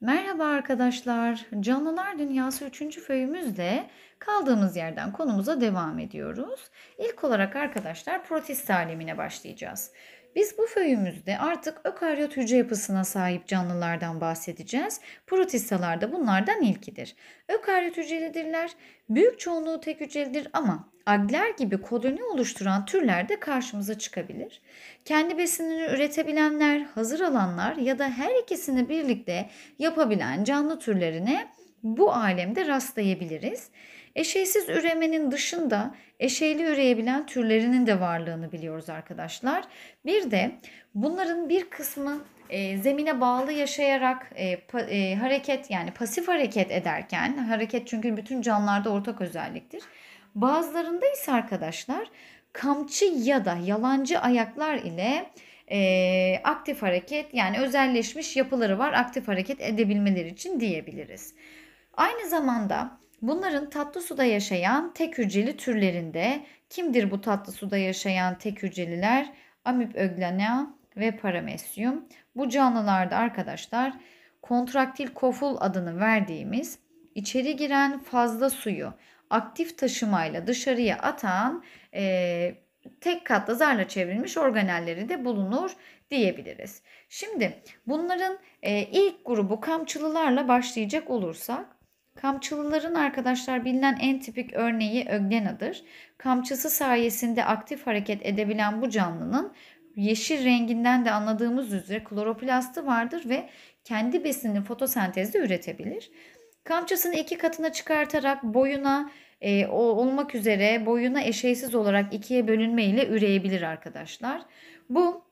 Merhaba arkadaşlar. Canlılar Dünyası 3. föyümüzde kaldığımız yerden konumuza devam ediyoruz. İlk olarak arkadaşlar protist alemine başlayacağız. Biz bu föyümüzde artık ökaryot hücre yapısına sahip canlılardan bahsedeceğiz. Protistalar da bunlardan ilkidir. Ökaryot hücrelidirler. Büyük çoğunluğu tek hücrelidir ama agler gibi koloni oluşturan türler de karşımıza çıkabilir. Kendi besinini üretebilenler, hazır alanlar ya da her ikisini birlikte yapabilen canlı türlerine bu alemde rastlayabiliriz. Eşeysiz üremenin dışında eşeyli üreyebilen türlerinin de varlığını biliyoruz arkadaşlar. Bir de bunların bir kısmı e, zemine bağlı yaşayarak e, pa, e, hareket yani pasif hareket ederken hareket çünkü bütün canlılarda ortak özelliktir Bazılarında ise arkadaşlar kamçı ya da yalancı ayaklar ile e, aktif hareket yani özelleşmiş yapıları var aktif hareket edebilmeleri için diyebiliriz. Aynı zamanda bunların tatlı suda yaşayan tek hücreli türlerinde kimdir bu tatlı suda yaşayan tek hücreliler? Amip öglena ve paramesyum. Bu canlılarda arkadaşlar kontraktil koful adını verdiğimiz içeri giren fazla suyu aktif taşımayla dışarıya atan e, tek katlı zarla çevrilmiş organelleri de bulunur diyebiliriz. Şimdi bunların e, ilk grubu kamçılılarla başlayacak olursak Kamçılıların arkadaşlar bilinen en tipik örneği öglenadır. Kamçısı sayesinde aktif hareket edebilen bu canlının yeşil renginden de anladığımız üzere kloroplastı vardır ve kendi besinini fotosentezde üretebilir. Kamçısını iki katına çıkartarak boyuna e, olmak üzere boyuna eşeysiz olarak ikiye bölünme ile üreyebilir arkadaşlar. Bu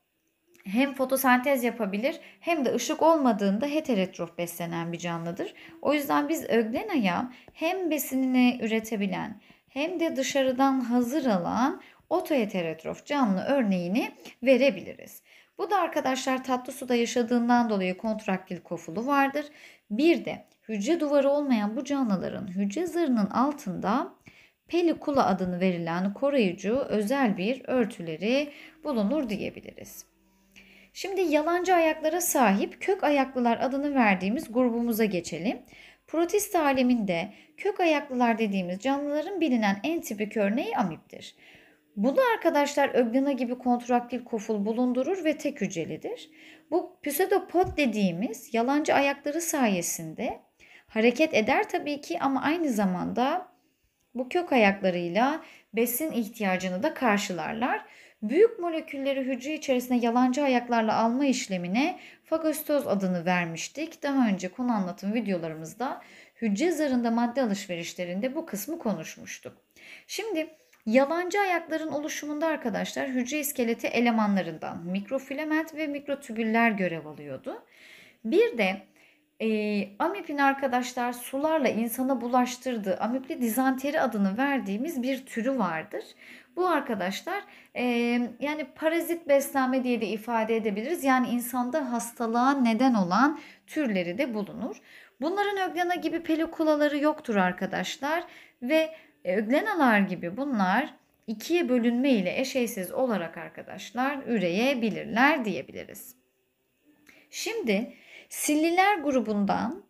hem fotosentez yapabilir hem de ışık olmadığında heterotrof beslenen bir canlıdır. O yüzden biz öglenaya hem besinini üretebilen hem de dışarıdan hazır alan otoheterotrof canlı örneğini verebiliriz. Bu da arkadaşlar tatlı suda yaşadığından dolayı kontraktil kofulu vardır. Bir de hücre duvarı olmayan bu canlıların hücre zarının altında pelikula adını verilen koruyucu özel bir örtüleri bulunur diyebiliriz. Şimdi yalancı ayaklara sahip kök ayaklılar adını verdiğimiz grubumuza geçelim. Protist aleminde kök ayaklılar dediğimiz canlıların bilinen en tipik örneği amiptir. Bunu arkadaşlar öglana gibi kontraktil koful bulundurur ve tek hücrelidir. Bu pseudopod dediğimiz yalancı ayakları sayesinde Hareket eder tabii ki ama aynı zamanda bu kök ayaklarıyla besin ihtiyacını da karşılarlar. Büyük molekülleri hücre içerisine yalancı ayaklarla alma işlemine fagositoz adını vermiştik. Daha önce konu anlatım videolarımızda hücre zarında madde alışverişlerinde bu kısmı konuşmuştuk. Şimdi Yalancı ayakların oluşumunda arkadaşlar hücre iskeleti elemanlarından mikrofilament ve mikrotübüller görev alıyordu. Bir de e, amipin arkadaşlar sularla insana bulaştırdığı amipli dizanteri adını verdiğimiz bir türü vardır. Bu arkadaşlar e, yani parazit beslenme diye de ifade edebiliriz. Yani insanda hastalığa neden olan türleri de bulunur. Bunların öglena gibi pelikulaları yoktur arkadaşlar ve öglenalar gibi bunlar ikiye bölünme ile eşeysiz olarak arkadaşlar üreyebilirler diyebiliriz. Şimdi Silliler grubundan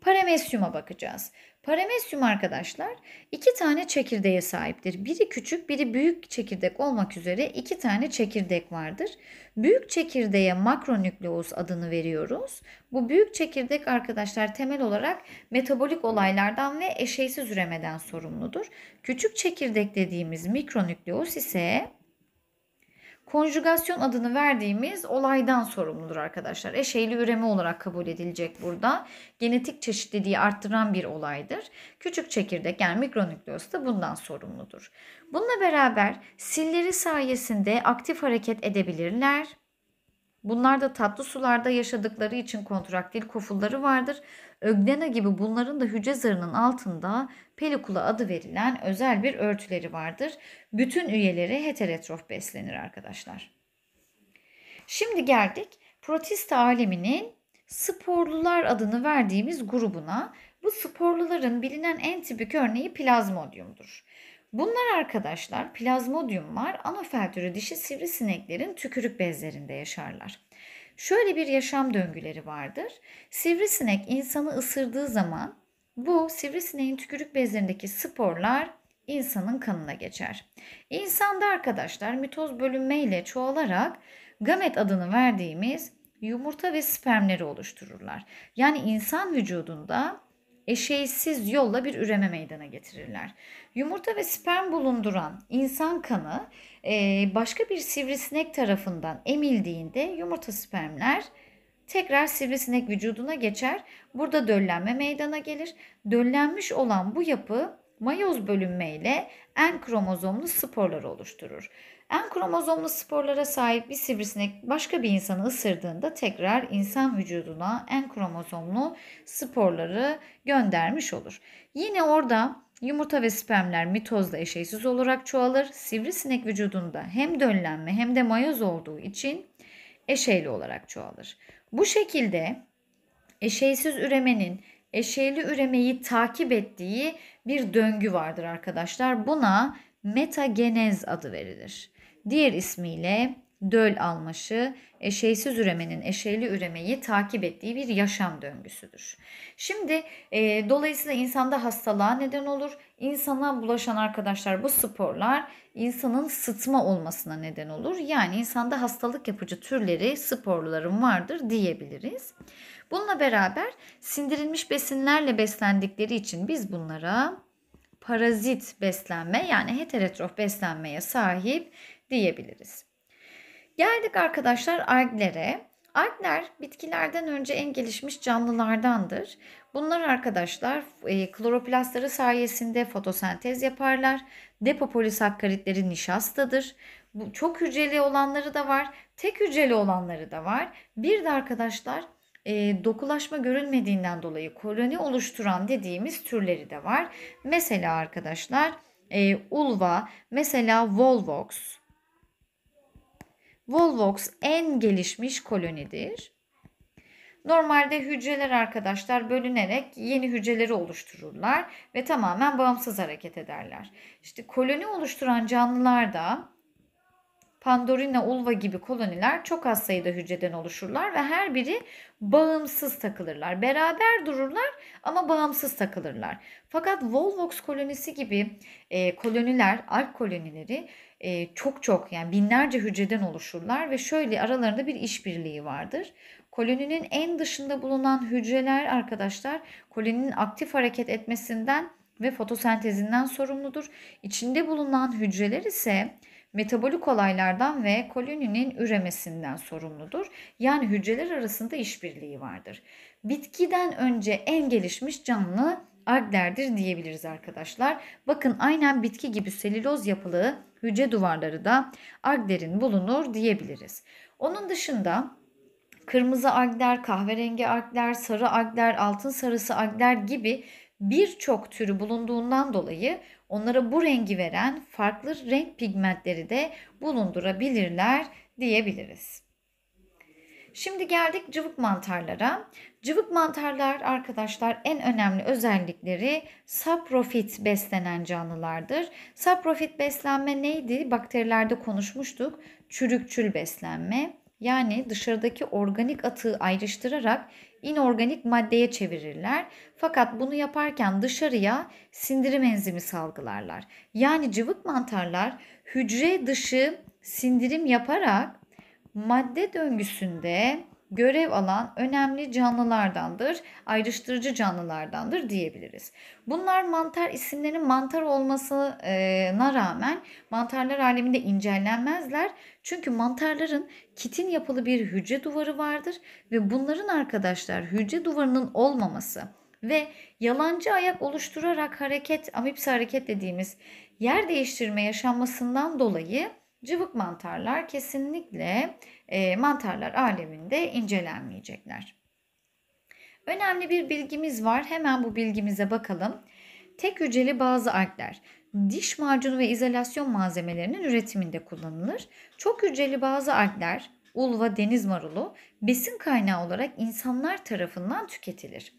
paramesyuma bakacağız. Paramesyum arkadaşlar iki tane çekirdeğe sahiptir. Biri küçük biri büyük çekirdek olmak üzere iki tane çekirdek vardır. Büyük çekirdeğe makronükleoz adını veriyoruz. Bu büyük çekirdek arkadaşlar temel olarak metabolik olaylardan ve eşeysiz üremeden sorumludur. Küçük çekirdek dediğimiz mikronükleoz ise konjugasyon adını verdiğimiz olaydan sorumludur arkadaşlar. Eşeyli üreme olarak kabul edilecek burada. Genetik çeşitliliği arttıran bir olaydır. Küçük çekirdek yani mikronükleus da bundan sorumludur. Bununla beraber silleri sayesinde aktif hareket edebilirler Bunlar da tatlı sularda yaşadıkları için kontraktil kofulları vardır. Ögnena gibi bunların da hücre zarının altında pelikula adı verilen özel bir örtüleri vardır. Bütün üyeleri heterotrof beslenir arkadaşlar. Şimdi geldik protista aleminin sporlular adını verdiğimiz grubuna. Bu sporluların bilinen en tipik örneği plazmodiumdur. Bunlar arkadaşlar plazmodiumlar, anofeltürü dişi sivrisineklerin tükürük bezlerinde yaşarlar. Şöyle bir yaşam döngüleri vardır. Sivrisinek insanı ısırdığı zaman bu sivrisineğin tükürük bezlerindeki sporlar insanın kanına geçer. İnsanda arkadaşlar mitoz bölünme ile çoğalarak gamet adını verdiğimiz yumurta ve spermleri oluştururlar. Yani insan vücudunda eşeysiz yolla bir üreme meydana getirirler. Yumurta ve sperm bulunduran insan kanı e, başka bir sivrisinek tarafından emildiğinde yumurta spermler tekrar sivrisinek vücuduna geçer. Burada döllenme meydana gelir. Döllenmiş olan bu yapı mayoz bölünme ile en kromozomlu sporlar oluşturur. En kromozomlu sporlara sahip bir sivrisinek başka bir insanı ısırdığında tekrar insan vücuduna en kromozomlu sporları göndermiş olur. Yine orada Yumurta ve spermler mitozla eşeysiz olarak çoğalır. Sivrisinek vücudunda hem döllenme hem de mayoz olduğu için eşeyli olarak çoğalır. Bu şekilde eşeysiz üremenin eşeyli üremeyi takip ettiği bir döngü vardır arkadaşlar. Buna metagenez adı verilir. Diğer ismiyle döl almaşı, eşeysiz üremenin eşeyli üremeyi takip ettiği bir yaşam döngüsüdür. Şimdi e, dolayısıyla insanda hastalığa neden olur. İnsana bulaşan arkadaşlar bu sporlar insanın sıtma olmasına neden olur. Yani insanda hastalık yapıcı türleri sporların vardır diyebiliriz. Bununla beraber sindirilmiş besinlerle beslendikleri için biz bunlara parazit beslenme yani heterotrof beslenmeye sahip diyebiliriz. Geldik arkadaşlar alglere. Algler bitkilerden önce en gelişmiş canlılardandır. Bunlar arkadaşlar e, kloroplastları sayesinde fotosentez yaparlar. Depopolisakkaritleri nişastadır. Bu, çok hücreli olanları da var. Tek hücreli olanları da var. Bir de arkadaşlar e, dokulaşma görülmediğinden dolayı koloni oluşturan dediğimiz türleri de var. Mesela arkadaşlar e, ulva, mesela volvox, Volvox en gelişmiş kolonidir. Normalde hücreler arkadaşlar bölünerek yeni hücreleri oluştururlar ve tamamen bağımsız hareket ederler. İşte koloni oluşturan canlılarda Pandorina ulva gibi koloniler çok az sayıda hücreden oluşurlar ve her biri bağımsız takılırlar. Beraber dururlar ama bağımsız takılırlar. Fakat Volvox kolonisi gibi e, koloniler, alp kolonileri e, çok çok yani binlerce hücreden oluşurlar ve şöyle aralarında bir işbirliği vardır. Koloninin en dışında bulunan hücreler arkadaşlar koloninin aktif hareket etmesinden ve fotosentezinden sorumludur. İçinde bulunan hücreler ise metabolik olaylardan ve koloninin üremesinden sorumludur. Yani hücreler arasında işbirliği vardır. Bitkiden önce en gelişmiş canlı alglerdir diyebiliriz arkadaşlar. Bakın aynen bitki gibi selüloz yapılı hücre duvarları da alglerin bulunur diyebiliriz. Onun dışında kırmızı algler, kahverengi algler, sarı algler, altın sarısı algler gibi birçok türü bulunduğundan dolayı onlara bu rengi veren farklı renk pigmentleri de bulundurabilirler diyebiliriz. Şimdi geldik cıvık mantarlara. Cıvık mantarlar arkadaşlar en önemli özellikleri saprofit beslenen canlılardır. Saprofit beslenme neydi? Bakterilerde konuşmuştuk. Çürükçül beslenme. Yani dışarıdaki organik atığı ayrıştırarak inorganik maddeye çevirirler. Fakat bunu yaparken dışarıya sindirim enzimi salgılarlar. Yani cıvık mantarlar hücre dışı sindirim yaparak madde döngüsünde görev alan önemli canlılardandır, ayrıştırıcı canlılardandır diyebiliriz. Bunlar mantar isimlerinin mantar olmasına rağmen mantarlar aleminde incelenmezler. Çünkü mantarların kitin yapılı bir hücre duvarı vardır ve bunların arkadaşlar hücre duvarının olmaması ve yalancı ayak oluşturarak hareket, amipsi hareket dediğimiz yer değiştirme yaşanmasından dolayı cıvık mantarlar kesinlikle e, mantarlar aleminde incelenmeyecekler. Önemli bir bilgimiz var. Hemen bu bilgimize bakalım. Tek hücreli bazı algler diş macunu ve izolasyon malzemelerinin üretiminde kullanılır. Çok hücreli bazı algler, ulva, deniz marulu besin kaynağı olarak insanlar tarafından tüketilir.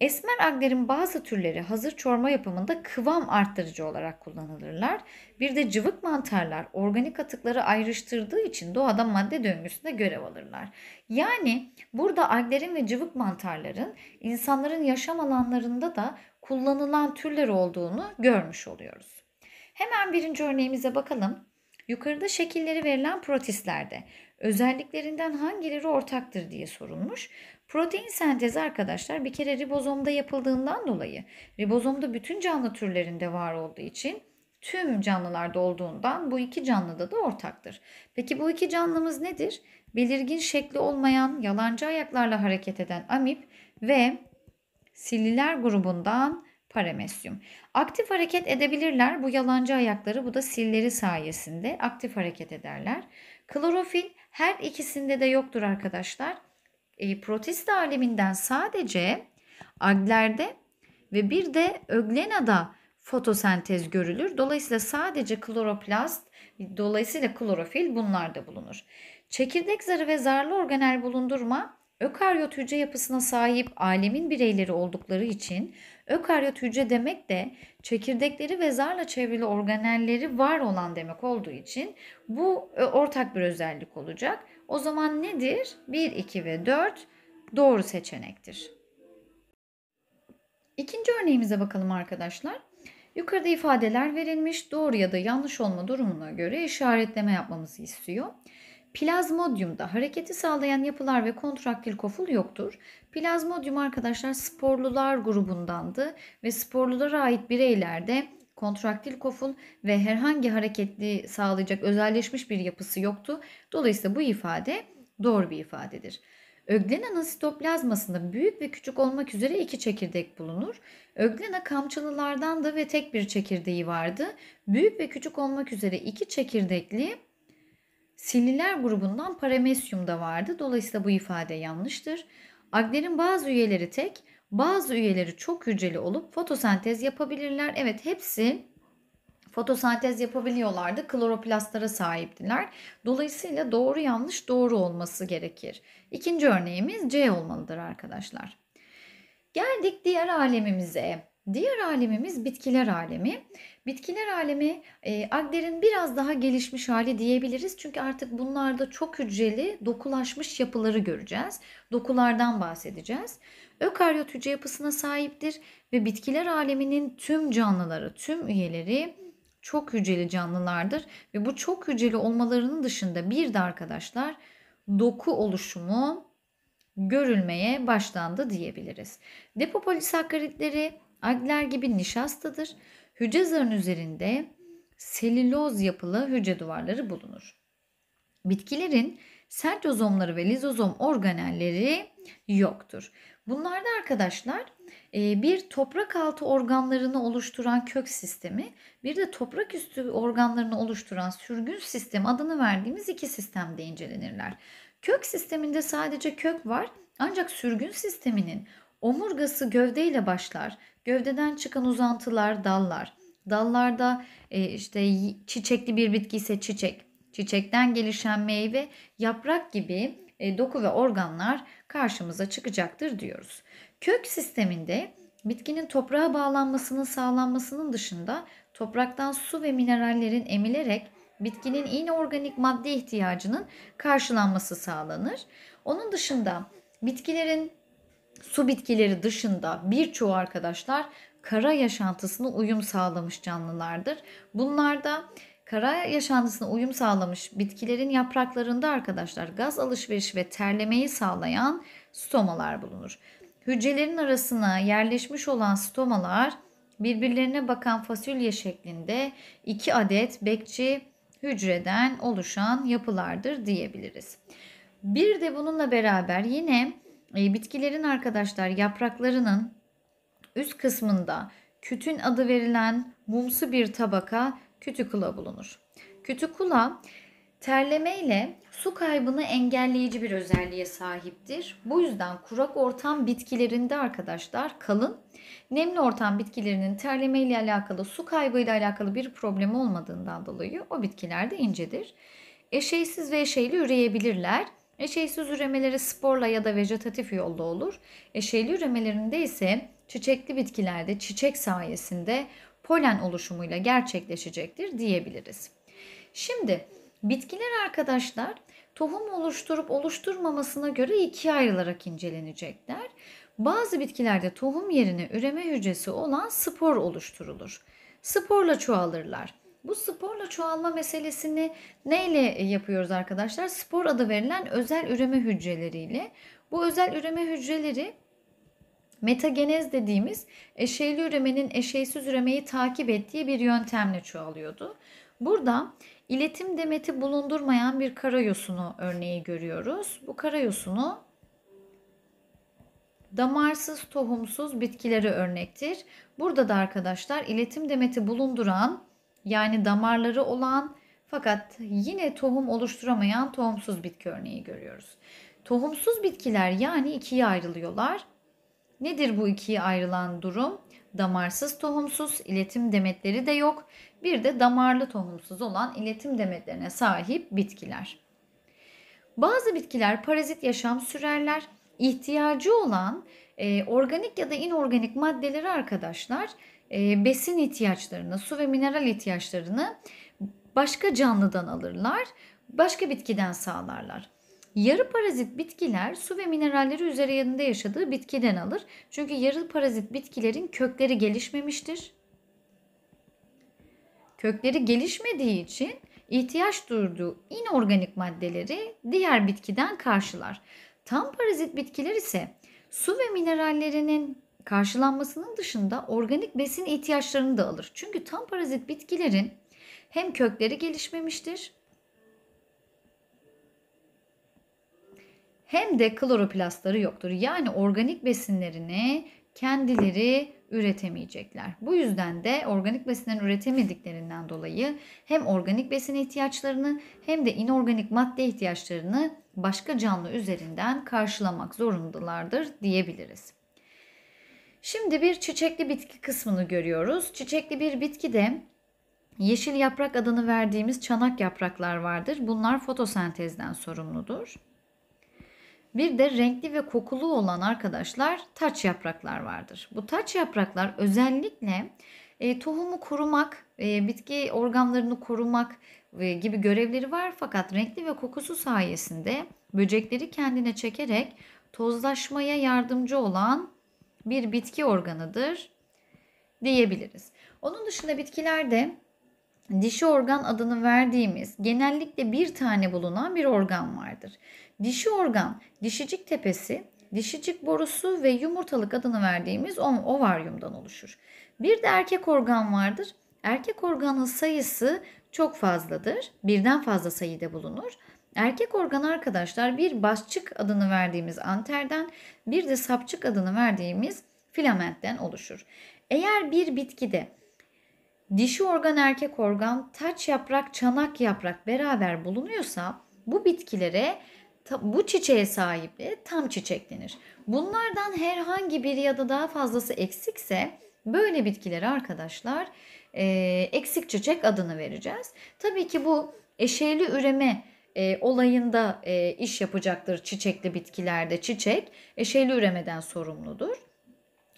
Esmer aglerin bazı türleri hazır çorba yapımında kıvam arttırıcı olarak kullanılırlar. Bir de cıvık mantarlar organik atıkları ayrıştırdığı için doğada madde döngüsünde görev alırlar. Yani burada aglerin ve cıvık mantarların insanların yaşam alanlarında da kullanılan türler olduğunu görmüş oluyoruz. Hemen birinci örneğimize bakalım. Yukarıda şekilleri verilen protistlerde özelliklerinden hangileri ortaktır diye sorulmuş. Protein sentezi arkadaşlar bir kere ribozomda yapıldığından dolayı ribozomda bütün canlı türlerinde var olduğu için tüm canlılarda olduğundan bu iki canlıda da ortaktır. Peki bu iki canlımız nedir? Belirgin şekli olmayan yalancı ayaklarla hareket eden amip ve sililer grubundan paramesyum. Aktif hareket edebilirler. Bu yalancı ayakları bu da silleri sayesinde aktif hareket ederler. Klorofil her ikisinde de yoktur arkadaşlar e, ee, protist aleminden sadece alglerde ve bir de öglenada fotosentez görülür. Dolayısıyla sadece kloroplast, dolayısıyla klorofil bunlarda bulunur. Çekirdek zarı ve zarlı organel bulundurma ökaryot hücre yapısına sahip alemin bireyleri oldukları için ökaryot hücre demek de çekirdekleri ve zarla çevrili organelleri var olan demek olduğu için bu e, ortak bir özellik olacak. O zaman nedir? 1, 2 ve 4 doğru seçenektir. İkinci örneğimize bakalım arkadaşlar. Yukarıda ifadeler verilmiş doğru ya da yanlış olma durumuna göre işaretleme yapmamızı istiyor. Plazmodyumda hareketi sağlayan yapılar ve kontraktil koful yoktur. Plazmodyum arkadaşlar sporlular grubundandı ve sporlulara ait bireylerde kontraktil kofun ve herhangi hareketli sağlayacak özelleşmiş bir yapısı yoktu. Dolayısıyla bu ifade doğru bir ifadedir. Öglena'nın sitoplazmasında büyük ve küçük olmak üzere iki çekirdek bulunur. Öglena kamçılılardan da ve tek bir çekirdeği vardı. Büyük ve küçük olmak üzere iki çekirdekli sililer grubundan paramesyum da vardı. Dolayısıyla bu ifade yanlıştır. Aglerin bazı üyeleri tek, bazı üyeleri çok hücreli olup fotosentez yapabilirler. Evet hepsi fotosentez yapabiliyorlardı. Kloroplastlara sahiptiler. Dolayısıyla doğru yanlış doğru olması gerekir. İkinci örneğimiz C olmalıdır arkadaşlar. Geldik diğer alemimize. Diğer alemimiz bitkiler alemi. Bitkiler alemi e, Agder'in biraz daha gelişmiş hali diyebiliriz. Çünkü artık bunlarda çok hücreli dokulaşmış yapıları göreceğiz. Dokulardan bahsedeceğiz. Ökaryot hücre yapısına sahiptir ve bitkiler aleminin tüm canlıları, tüm üyeleri çok hücreli canlılardır. Ve bu çok hücreli olmalarının dışında bir de arkadaşlar doku oluşumu görülmeye başlandı diyebiliriz. Depo polisakkaritleri algler gibi nişastadır. Hücre zarın üzerinde selüloz yapılı hücre duvarları bulunur. Bitkilerin sertozomları ve lizozom organelleri yoktur. Bunlarda arkadaşlar e, bir toprak altı organlarını oluşturan kök sistemi, bir de toprak üstü organlarını oluşturan sürgün sistem adını verdiğimiz iki sistemde incelenirler. Kök sisteminde sadece kök var ancak sürgün sisteminin omurgası gövdeyle başlar, Gövdeden çıkan uzantılar dallar. Dallarda e, işte çiçekli bir bitki ise çiçek. Çiçekten gelişen meyve, yaprak gibi e, doku ve organlar karşımıza çıkacaktır diyoruz. Kök sisteminde bitkinin toprağa bağlanmasının sağlanmasının dışında topraktan su ve minerallerin emilerek bitkinin inorganik organik madde ihtiyacının karşılanması sağlanır. Onun dışında bitkilerin su bitkileri dışında birçoğu arkadaşlar kara yaşantısına uyum sağlamış canlılardır. Bunlar da kara yaşantısına uyum sağlamış bitkilerin yapraklarında arkadaşlar gaz alışverişi ve terlemeyi sağlayan stomalar bulunur. Hücrelerin arasına yerleşmiş olan stomalar birbirlerine bakan fasulye şeklinde iki adet bekçi hücreden oluşan yapılardır diyebiliriz. Bir de bununla beraber yine e, bitkilerin arkadaşlar yapraklarının üst kısmında kütün adı verilen mumsu bir tabaka kütükula bulunur. Kütükula terleme ile su kaybını engelleyici bir özelliğe sahiptir. Bu yüzden kurak ortam bitkilerinde arkadaşlar kalın, nemli ortam bitkilerinin terleme ile alakalı su kaybı ile alakalı bir problem olmadığından dolayı o bitkilerde incedir. Eşeysiz ve eşeyli üreyebilirler. Eşeysiz üremeleri sporla ya da vejetatif yolda olur. Eşeyli üremelerinde ise çiçekli bitkilerde çiçek sayesinde polen oluşumuyla gerçekleşecektir diyebiliriz. Şimdi bitkiler arkadaşlar tohum oluşturup oluşturmamasına göre ikiye ayrılarak incelenecekler. Bazı bitkilerde tohum yerine üreme hücresi olan spor oluşturulur. Sporla çoğalırlar. Bu sporla çoğalma meselesini neyle e, yapıyoruz arkadaşlar? Spor adı verilen özel üreme hücreleriyle. Bu özel üreme hücreleri metagenez dediğimiz eşeyli üremenin eşeysiz üremeyi takip ettiği bir yöntemle çoğalıyordu. Burada iletim demeti bulundurmayan bir karayosunu örneği görüyoruz. Bu karayosunu damarsız tohumsuz bitkileri örnektir. Burada da arkadaşlar iletim demeti bulunduran yani damarları olan fakat yine tohum oluşturamayan tohumsuz bitki örneği görüyoruz. Tohumsuz bitkiler yani ikiye ayrılıyorlar. Nedir bu ikiye ayrılan durum? Damarsız tohumsuz, iletim demetleri de yok. Bir de damarlı tohumsuz olan iletim demetlerine sahip bitkiler. Bazı bitkiler parazit yaşam sürerler. İhtiyacı olan e, organik ya da inorganik maddeleri arkadaşlar ee, besin ihtiyaçlarını, su ve mineral ihtiyaçlarını başka canlıdan alırlar, başka bitkiden sağlarlar. Yarı parazit bitkiler su ve mineralleri üzerinde yaşadığı bitkiden alır. Çünkü yarı parazit bitkilerin kökleri gelişmemiştir. Kökleri gelişmediği için ihtiyaç duyduğu inorganik maddeleri diğer bitkiden karşılar. Tam parazit bitkiler ise su ve minerallerinin karşılanmasının dışında organik besin ihtiyaçlarını da alır. Çünkü tam parazit bitkilerin hem kökleri gelişmemiştir hem de kloroplastları yoktur. Yani organik besinlerini kendileri üretemeyecekler. Bu yüzden de organik besinden üretemediklerinden dolayı hem organik besin ihtiyaçlarını hem de inorganik madde ihtiyaçlarını başka canlı üzerinden karşılamak zorundalardır diyebiliriz. Şimdi bir çiçekli bitki kısmını görüyoruz. Çiçekli bir bitki de yeşil yaprak adını verdiğimiz çanak yapraklar vardır. Bunlar fotosentezden sorumludur. Bir de renkli ve kokulu olan arkadaşlar taç yapraklar vardır. Bu taç yapraklar özellikle e, tohumu korumak, e, bitki organlarını korumak e, gibi görevleri var. Fakat renkli ve kokusu sayesinde böcekleri kendine çekerek tozlaşmaya yardımcı olan bir bitki organıdır diyebiliriz. Onun dışında bitkilerde dişi organ adını verdiğimiz genellikle bir tane bulunan bir organ vardır. Dişi organ, dişicik tepesi, dişicik borusu ve yumurtalık adını verdiğimiz ovaryumdan oluşur. Bir de erkek organ vardır. Erkek organın sayısı çok fazladır. Birden fazla sayıda bulunur. Erkek organ arkadaşlar bir başçık adını verdiğimiz anterden bir de sapçık adını verdiğimiz filamentten oluşur. Eğer bir bitkide dişi organ erkek organ taç yaprak çanak yaprak beraber bulunuyorsa bu bitkilere bu çiçeğe sahip de tam çiçek denir. Bunlardan herhangi biri ya da daha fazlası eksikse böyle bitkilere arkadaşlar e, eksik çiçek adını vereceğiz. Tabii ki bu eşeğli üreme e, olayında e, iş yapacaktır çiçekli bitkilerde çiçek eşeyli üremeden sorumludur.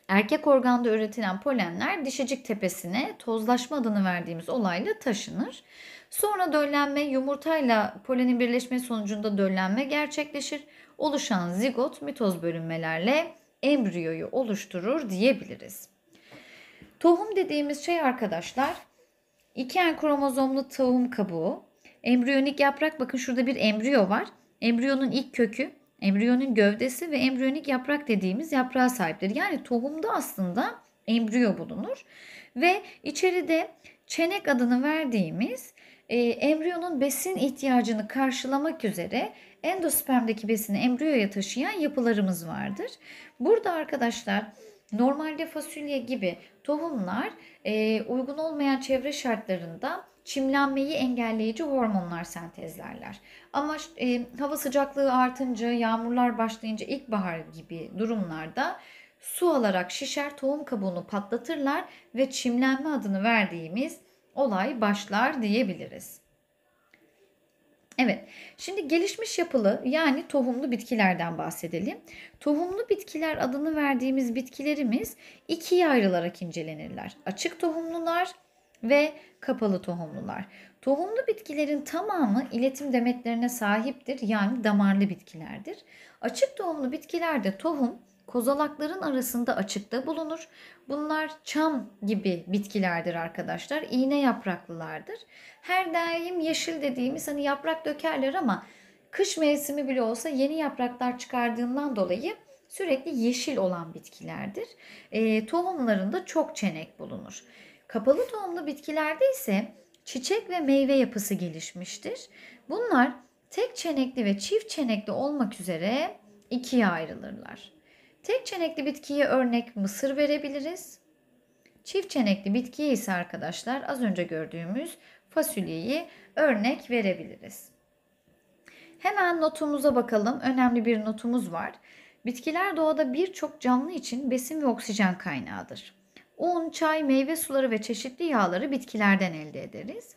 Erkek organda üretilen polenler dişicik tepesine tozlaşma adını verdiğimiz olayla taşınır. Sonra döllenme yumurtayla polenin birleşmesi sonucunda döllenme gerçekleşir. Oluşan zigot mitoz bölünmelerle embriyoyu oluşturur diyebiliriz. Tohum dediğimiz şey arkadaşlar iki en kromozomlu tohum kabuğu Embriyonik yaprak bakın şurada bir embriyo var. Embriyonun ilk kökü, embriyonun gövdesi ve embriyonik yaprak dediğimiz yaprağa sahiptir. Yani tohumda aslında embriyo bulunur ve içeride çenek adını verdiğimiz e, embriyonun besin ihtiyacını karşılamak üzere endospermdeki besini embriyoya taşıyan yapılarımız vardır. Burada arkadaşlar normalde fasulye gibi tohumlar e, uygun olmayan çevre şartlarında çimlenmeyi engelleyici hormonlar sentezlerler. Ama e, hava sıcaklığı artınca, yağmurlar başlayınca ilkbahar gibi durumlarda su alarak şişer tohum kabuğunu patlatırlar ve çimlenme adını verdiğimiz olay başlar diyebiliriz. Evet, şimdi gelişmiş yapılı yani tohumlu bitkilerden bahsedelim. Tohumlu bitkiler adını verdiğimiz bitkilerimiz ikiye ayrılarak incelenirler. Açık tohumlular, ve kapalı tohumlular. Tohumlu bitkilerin tamamı iletim demetlerine sahiptir yani damarlı bitkilerdir. Açık tohumlu bitkilerde tohum kozalakların arasında açıkta bulunur. Bunlar çam gibi bitkilerdir arkadaşlar. İğne yapraklılardır. Her daim yeşil dediğimiz hani yaprak dökerler ama kış mevsimi bile olsa yeni yapraklar çıkardığından dolayı sürekli yeşil olan bitkilerdir. E, tohumlarında çok çenek bulunur. Kapalı tohumlu bitkilerde ise çiçek ve meyve yapısı gelişmiştir. Bunlar tek çenekli ve çift çenekli olmak üzere ikiye ayrılırlar. Tek çenekli bitkiye örnek mısır verebiliriz. Çift çenekli bitkiye ise arkadaşlar az önce gördüğümüz fasulyeyi örnek verebiliriz. Hemen notumuza bakalım. Önemli bir notumuz var. Bitkiler doğada birçok canlı için besin ve oksijen kaynağıdır un, çay, meyve suları ve çeşitli yağları bitkilerden elde ederiz.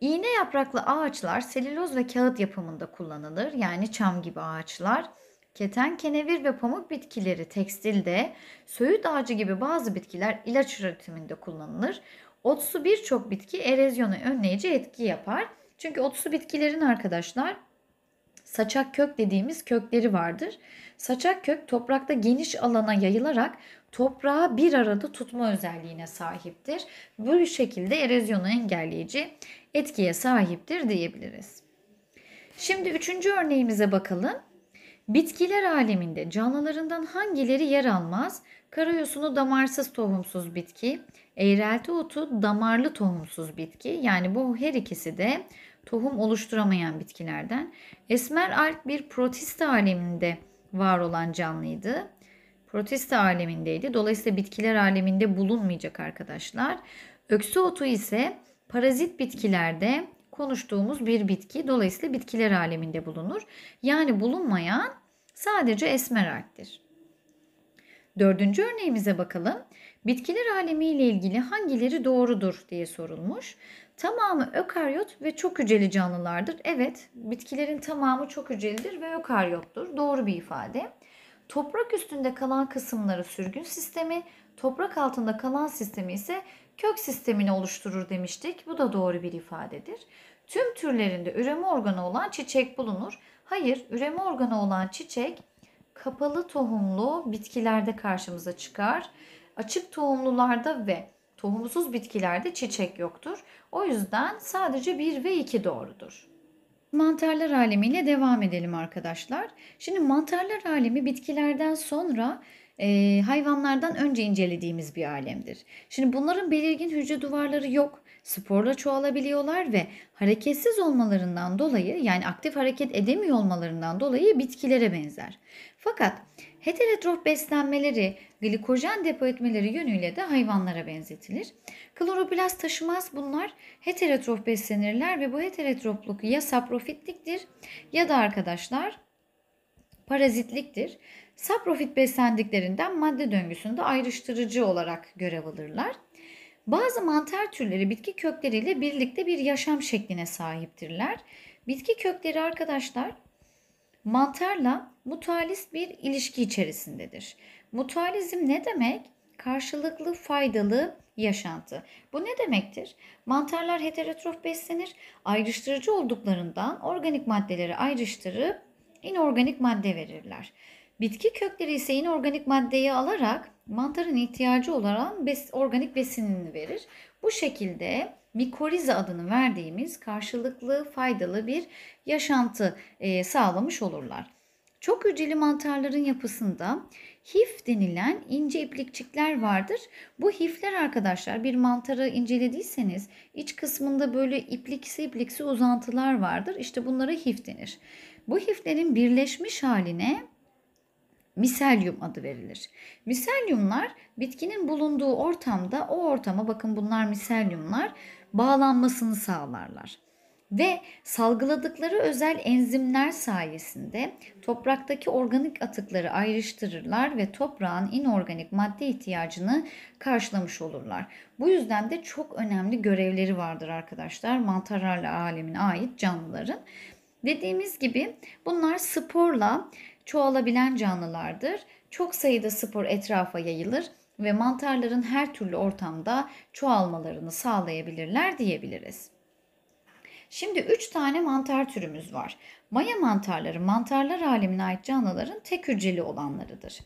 İğne yapraklı ağaçlar selüloz ve kağıt yapımında kullanılır. Yani çam gibi ağaçlar. Keten, kenevir ve pamuk bitkileri tekstilde, söğüt ağacı gibi bazı bitkiler ilaç üretiminde kullanılır. Otsu birçok bitki erozyonu önleyici etki yapar. Çünkü otsu bitkilerin arkadaşlar saçak kök dediğimiz kökleri vardır. Saçak kök toprakta geniş alana yayılarak toprağı bir arada tutma özelliğine sahiptir. Bu şekilde erozyonu engelleyici etkiye sahiptir diyebiliriz. Şimdi üçüncü örneğimize bakalım. Bitkiler aleminde canlılarından hangileri yer almaz? Karayosunu damarsız tohumsuz bitki, eğrelti otu damarlı tohumsuz bitki. Yani bu her ikisi de tohum oluşturamayan bitkilerden. Esmer alp bir protista aleminde var olan canlıydı. Protista alemindeydi. Dolayısıyla bitkiler aleminde bulunmayacak arkadaşlar. Öksü otu ise parazit bitkilerde konuştuğumuz bir bitki. Dolayısıyla bitkiler aleminde bulunur. Yani bulunmayan sadece esmer alptir. Dördüncü örneğimize bakalım. Bitkiler alemi ile ilgili hangileri doğrudur diye sorulmuş. Tamamı ökaryot ve çok hücreli canlılardır. Evet, bitkilerin tamamı çok hücrelidir ve ökaryottur. Doğru bir ifade. Toprak üstünde kalan kısımları sürgün sistemi, toprak altında kalan sistemi ise kök sistemini oluşturur demiştik. Bu da doğru bir ifadedir. Tüm türlerinde üreme organı olan çiçek bulunur. Hayır, üreme organı olan çiçek kapalı tohumlu bitkilerde karşımıza çıkar. Açık tohumlularda ve Tohumsuz bitkilerde çiçek yoktur. O yüzden sadece 1 ve 2 doğrudur. Mantarlar alemiyle devam edelim arkadaşlar. Şimdi mantarlar alemi bitkilerden sonra e, hayvanlardan önce incelediğimiz bir alemdir. Şimdi bunların belirgin hücre duvarları yok. Sporla çoğalabiliyorlar ve hareketsiz olmalarından dolayı yani aktif hareket edemiyor olmalarından dolayı bitkilere benzer. Fakat heterotrof beslenmeleri, glikojen depo etmeleri yönüyle de hayvanlara benzetilir. Kloroplast taşımaz bunlar. Heterotrof beslenirler ve bu heterotropluk ya saprofitliktir ya da arkadaşlar parazitliktir. Saprofit beslendiklerinden madde döngüsünde ayrıştırıcı olarak görev alırlar. Bazı mantar türleri bitki kökleriyle birlikte bir yaşam şekline sahiptirler. Bitki kökleri arkadaşlar mantarla mutualist bir ilişki içerisindedir. Mutualizm ne demek? Karşılıklı faydalı yaşantı. Bu ne demektir? Mantarlar heterotrof beslenir. Ayrıştırıcı olduklarından organik maddeleri ayrıştırıp inorganik madde verirler. Bitki kökleri ise inorganik maddeyi alarak mantarın ihtiyacı olan bes, organik besinini verir. Bu şekilde mikorize adını verdiğimiz karşılıklı faydalı bir yaşantı e, sağlamış olurlar. Çok hücreli mantarların yapısında hif denilen ince iplikçikler vardır. Bu hifler arkadaşlar bir mantarı incelediyseniz iç kısmında böyle ipliksi ipliksi uzantılar vardır. İşte bunlara hif denir. Bu hiflerin birleşmiş haline miselyum adı verilir. Miselyumlar bitkinin bulunduğu ortamda o ortama bakın bunlar miselyumlar bağlanmasını sağlarlar. Ve salgıladıkları özel enzimler sayesinde topraktaki organik atıkları ayrıştırırlar ve toprağın inorganik madde ihtiyacını karşılamış olurlar. Bu yüzden de çok önemli görevleri vardır arkadaşlar mantarlarla alemine ait canlıların. Dediğimiz gibi bunlar sporla çoğalabilen canlılardır. Çok sayıda spor etrafa yayılır ve mantarların her türlü ortamda çoğalmalarını sağlayabilirler diyebiliriz. Şimdi 3 tane mantar türümüz var. Maya mantarları mantarlar alemine ait canlıların tek hücreli olanlarıdır.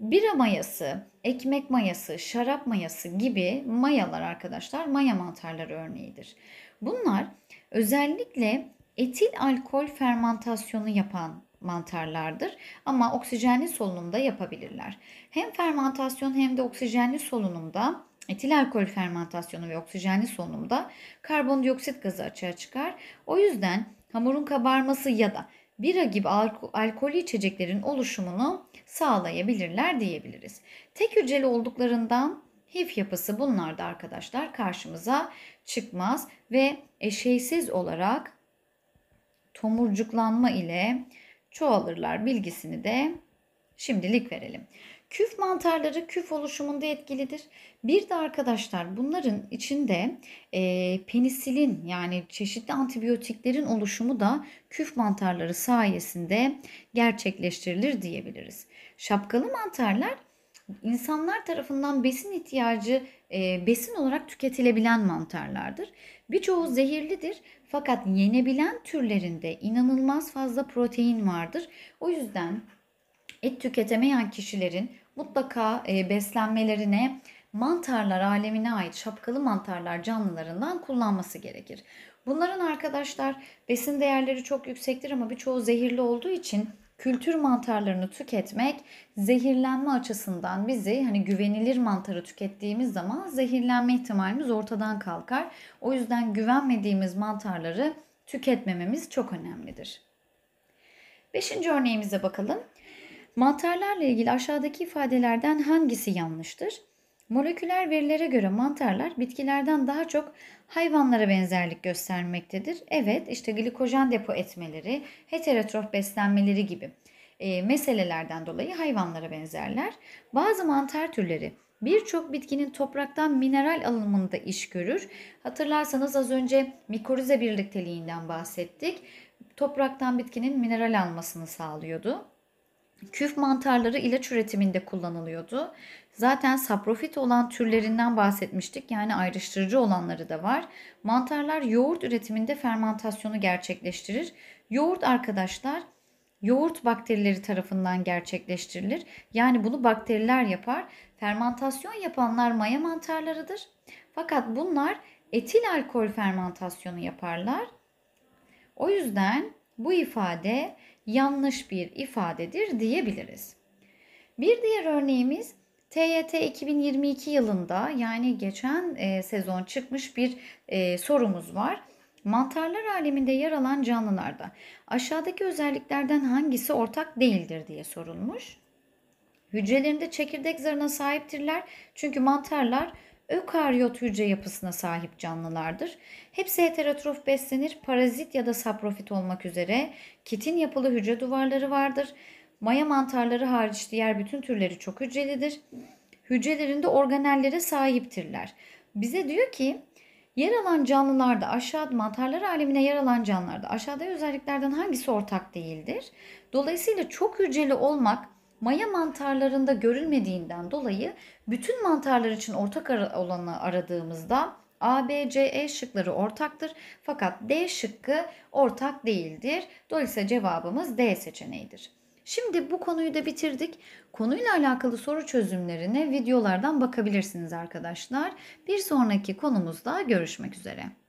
Bira mayası, ekmek mayası, şarap mayası gibi mayalar arkadaşlar maya mantarları örneğidir. Bunlar özellikle etil alkol fermentasyonu yapan mantarlardır ama oksijenli solunumda yapabilirler. Hem fermantasyon hem de oksijenli solunumda etil alkol fermantasyonu, ve oksijenli solunumda karbondioksit gazı açığa çıkar. O yüzden hamurun kabarması ya da bira gibi alko alkolü içeceklerin oluşumunu sağlayabilirler diyebiliriz. Tek hücreli olduklarından HIF yapısı bunlarda arkadaşlar karşımıza çıkmaz ve eşeysiz olarak tomurcuklanma ile çoğalırlar bilgisini de şimdilik verelim. Küf mantarları küf oluşumunda etkilidir. Bir de arkadaşlar bunların içinde e, penisilin yani çeşitli antibiyotiklerin oluşumu da küf mantarları sayesinde gerçekleştirilir diyebiliriz. Şapkalı mantarlar insanlar tarafından besin ihtiyacı e, besin olarak tüketilebilen mantarlardır. Birçoğu zehirlidir fakat yenebilen türlerinde inanılmaz fazla protein vardır. O yüzden et tüketemeyen kişilerin mutlaka e, beslenmelerine mantarlar alemine ait şapkalı mantarlar canlılarından kullanması gerekir. Bunların arkadaşlar besin değerleri çok yüksektir ama birçoğu zehirli olduğu için kültür mantarlarını tüketmek zehirlenme açısından bizi hani güvenilir mantarı tükettiğimiz zaman zehirlenme ihtimalimiz ortadan kalkar. O yüzden güvenmediğimiz mantarları tüketmememiz çok önemlidir. Beşinci örneğimize bakalım. Mantarlarla ilgili aşağıdaki ifadelerden hangisi yanlıştır? Moleküler verilere göre mantarlar bitkilerden daha çok hayvanlara benzerlik göstermektedir. Evet işte glikojen depo etmeleri, heterotrof beslenmeleri gibi e, meselelerden dolayı hayvanlara benzerler. Bazı mantar türleri birçok bitkinin topraktan mineral alımında iş görür. Hatırlarsanız az önce mikorize birlikteliğinden bahsettik. Topraktan bitkinin mineral almasını sağlıyordu. Küf mantarları ilaç üretiminde kullanılıyordu. Zaten saprofit olan türlerinden bahsetmiştik. Yani ayrıştırıcı olanları da var. Mantarlar yoğurt üretiminde fermentasyonu gerçekleştirir. Yoğurt arkadaşlar yoğurt bakterileri tarafından gerçekleştirilir. Yani bunu bakteriler yapar. Fermentasyon yapanlar maya mantarlarıdır. Fakat bunlar etil alkol fermentasyonu yaparlar. O yüzden bu ifade yanlış bir ifadedir diyebiliriz. Bir diğer örneğimiz TYT 2022 yılında yani geçen e, sezon çıkmış bir e, sorumuz var. Mantarlar aleminde yer alan canlılarda aşağıdaki özelliklerden hangisi ortak değildir diye sorulmuş. Hücrelerinde çekirdek zarına sahiptirler çünkü mantarlar ökaryot hücre yapısına sahip canlılardır. Hepsi heterotrof beslenir, parazit ya da saprofit olmak üzere kitin yapılı hücre duvarları vardır. Maya mantarları hariç diğer bütün türleri çok hücrelidir. Hücrelerinde organellere sahiptirler. Bize diyor ki yer alan canlılarda aşağıda mantarlar alemine yer alan canlılarda aşağıda özelliklerden hangisi ortak değildir? Dolayısıyla çok hücreli olmak maya mantarlarında görülmediğinden dolayı bütün mantarlar için ortak olanı aradığımızda A, B, C, E şıkları ortaktır. Fakat D şıkkı ortak değildir. Dolayısıyla cevabımız D seçeneğidir. Şimdi bu konuyu da bitirdik. Konuyla alakalı soru çözümlerine videolardan bakabilirsiniz arkadaşlar. Bir sonraki konumuzda görüşmek üzere.